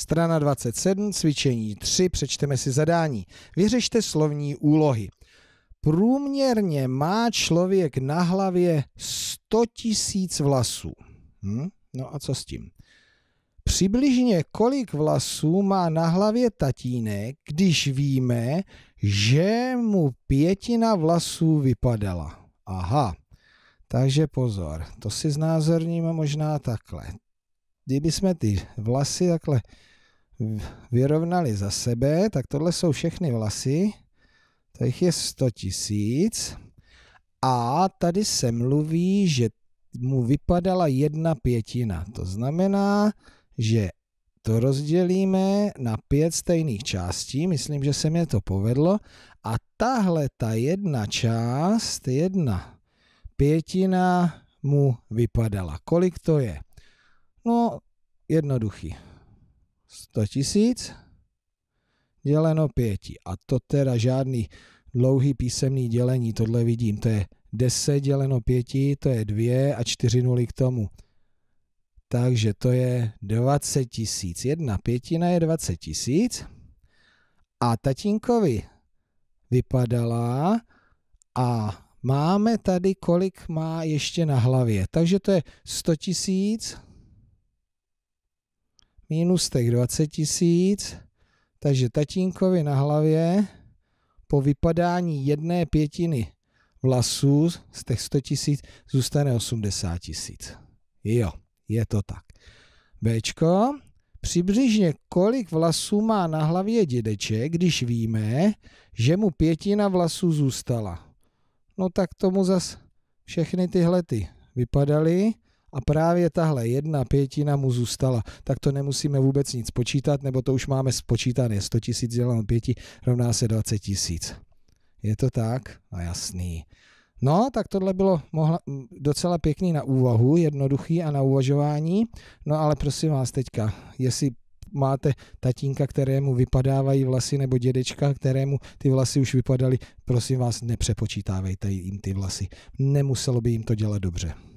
Strana 27, cvičení 3, přečteme si zadání. Vyřešte slovní úlohy. Průměrně má člověk na hlavě 100 tisíc vlasů. Hm? No a co s tím? Přibližně kolik vlasů má na hlavě tatínek, když víme, že mu pětina vlasů vypadala. Aha, takže pozor, to si znázorníme možná takhle kdyby jsme ty vlasy takhle vyrovnali za sebe, tak tohle jsou všechny vlasy, to jich je 100 tisíc a tady se mluví, že mu vypadala jedna pětina. To znamená, že to rozdělíme na pět stejných částí, myslím, že se mě to povedlo. A tahle ta jedna část, jedna pětina mu vypadala. Kolik to je? No, jednoduchý. 100 tisíc děleno pěti. A to teda žádný dlouhý písemný dělení, tohle vidím, to je 10 děleno pěti, to je 2 a 4 nuly k tomu. Takže to je 20 tisíc. Jedna pětina je 20 tisíc. A tatínkovi vypadala a máme tady, kolik má ještě na hlavě. Takže to je 100 tisíc minus těch 20 tisíc, takže tatínkovi na hlavě po vypadání jedné pětiny vlasů z těch 100 tisíc zůstane 80 tisíc. Jo, je to tak. Bčko, přibližně kolik vlasů má na hlavě dědeček, když víme, že mu pětina vlasů zůstala. No tak tomu zas všechny tyhle ty vypadaly a právě tahle jedna pětina mu zůstala, tak to nemusíme vůbec nic počítat, nebo to už máme spočítané. 100 tisíc děleno 5 rovná se 20 tisíc. Je to tak? No jasný. No, tak tohle bylo mohla, docela pěkný na úvahu, jednoduchý a na uvažování. No ale prosím vás teďka, jestli máte tatínka, kterému vypadávají vlasy, nebo dědečka, kterému ty vlasy už vypadaly, prosím vás, nepřepočítávejte jim ty vlasy. Nemuselo by jim to dělat dobře.